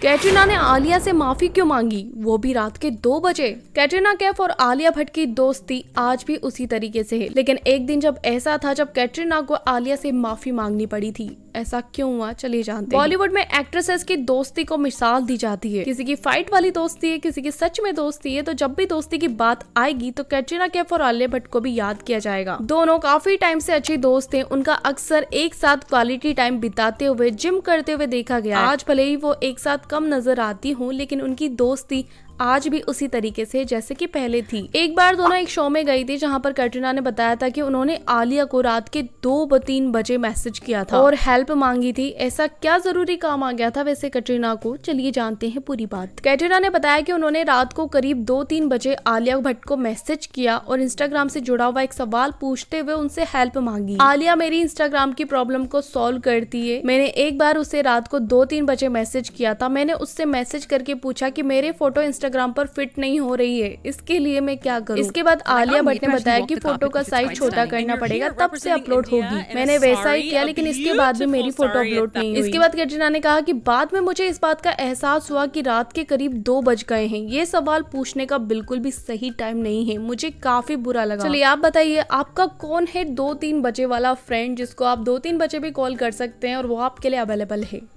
कैटरीना ने आलिया से माफी क्यों मांगी वो भी रात के दो बजे कैटरीना कैफ और आलिया भट्ट की दोस्ती आज भी उसी तरीके से है लेकिन एक दिन जब ऐसा था जब कैटरीना को आलिया से माफी मांगनी पड़ी थी ऐसा क्यों हुआ चलिए जानते बॉलीवुड में एक्ट्रेसेस की दोस्ती को मिसाल दी जाती है किसी की फाइट वाली दोस्ती है किसी की सच में दोस्ती है तो जब भी दोस्ती की बात आएगी तो कैटरीना कैफ और आलिया भट्ट को भी याद किया जाएगा दोनों काफी टाइम से अच्छे दोस्त है उनका अक्सर एक साथ क्वालिटी टाइम बिताते हुए जिम करते हुए देखा गया आज भले ही वो एक साथ कम नजर आती हूँ लेकिन उनकी दोस्ती आज भी उसी तरीके से जैसे कि पहले थी एक बार दोनों एक शो में गई थी जहां पर कटरीना ने बताया था कि उन्होंने आलिया को रात के दो तीन बजे मैसेज किया था और हेल्प मांगी थी ऐसा क्या जरूरी काम आ गया था वैसे कटरीना को चलिए जानते हैं पूरी बात कैटरीना ने बताया कि उन्होंने रात को करीब दो तीन बजे आलिया भट्ट को मैसेज किया और इंस्टाग्राम से जुड़ा हुआ एक सवाल पूछते हुए उनसे हेल्प मांगी आलिया मेरी इंस्टाग्राम की प्रॉब्लम को सोल्व करती है मैंने एक बार उसे रात को दो तीन बजे मैसेज किया था मैंने उससे मैसेज करके पूछा की मेरे फोटो इंस्टा इंस्टाग्राम पर फिट नहीं हो रही है इसके लिए मैं क्या करूँ इसके बाद आलिया भट्ट ने बताया की फोटो का साइज छोटा करना पड़ेगा तब से अपलोड होगी मैंने वैसा ही किया लेकिन इसके बाद भी मेरी फोटो अपलोड नहीं इसके बाद कैटरीना ने कहा की बाद में मुझे इस बात का एहसास हुआ की रात के करीब दो बज गए हैं ये सवाल पूछने का बिल्कुल भी सही टाइम नहीं है मुझे काफी बुरा लगा चलिए आप बताइए आपका कौन है दो तीन बजे वाला फ्रेंड जिसको आप दो तीन बजे भी कॉल कर सकते हैं और वो आपके लिए अवेलेबल है